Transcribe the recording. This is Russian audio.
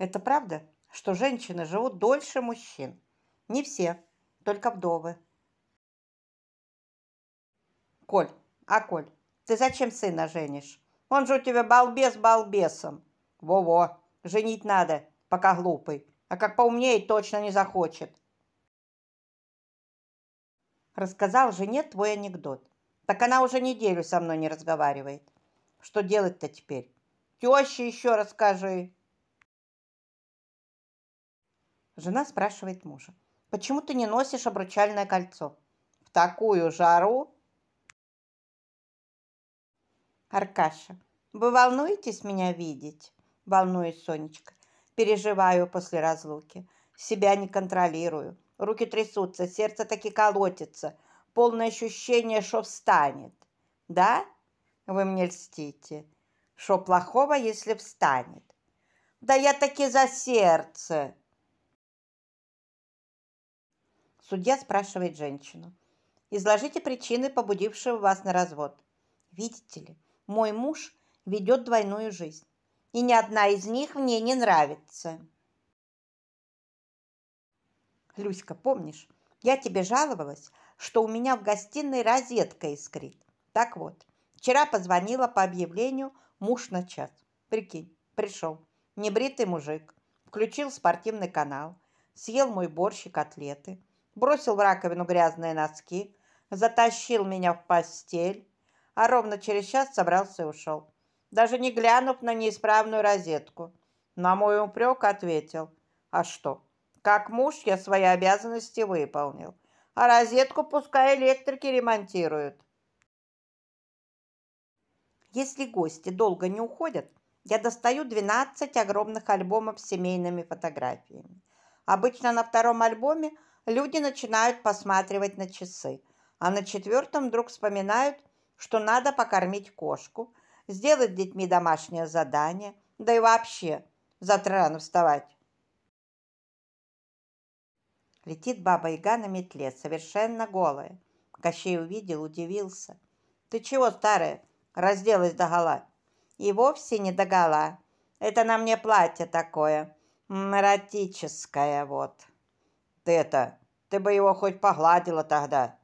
Это правда, что женщины живут дольше мужчин? Не все, только вдовы. Коль, а Коль, ты зачем сына женишь? Он же у тебя балбес балбесом. Во-во, женить надо, пока глупый. А как поумнее, точно не захочет. Рассказал жене твой анекдот. Так она уже неделю со мной не разговаривает. Что делать-то теперь? Теще еще расскажи. Жена спрашивает мужа. Почему ты не носишь обручальное кольцо? В такую жару? Аркаша. Вы волнуетесь меня видеть? Волнуюсь, Сонечка. Переживаю после разлуки. Себя не контролирую. Руки трясутся, сердце таки колотится. Полное ощущение, что встанет. Да? Вы мне льстите. Что плохого, если встанет? Да я таки за сердце. Судья спрашивает женщину. Изложите причины, побудившие вас на развод. Видите ли, мой муж ведет двойную жизнь, и ни одна из них мне не нравится. Люська, помнишь, я тебе жаловалась, что у меня в гостиной розетка искрит. Так вот, вчера позвонила по объявлению муж на час. Прикинь, пришел. Небритый мужик. Включил спортивный канал. Съел мой борщ и котлеты бросил в раковину грязные носки, затащил меня в постель, а ровно через час собрался и ушел, даже не глянув на неисправную розетку. На мой упрек ответил, а что, как муж я свои обязанности выполнил, а розетку пускай электрики ремонтируют. Если гости долго не уходят, я достаю 12 огромных альбомов с семейными фотографиями. Обычно на втором альбоме – люди начинают посматривать на часы, а на четвертом вдруг вспоминают, что надо покормить кошку, сделать детьми домашнее задание, да и вообще завтра рано вставать. Летит баба Яга на метле, совершенно голая. Кощей увидел, удивился. «Ты чего, старая, разделась догола?» «И вовсе не догола. Это на мне платье такое, эротическое вот» это. Ты бы его хоть погладила тогда.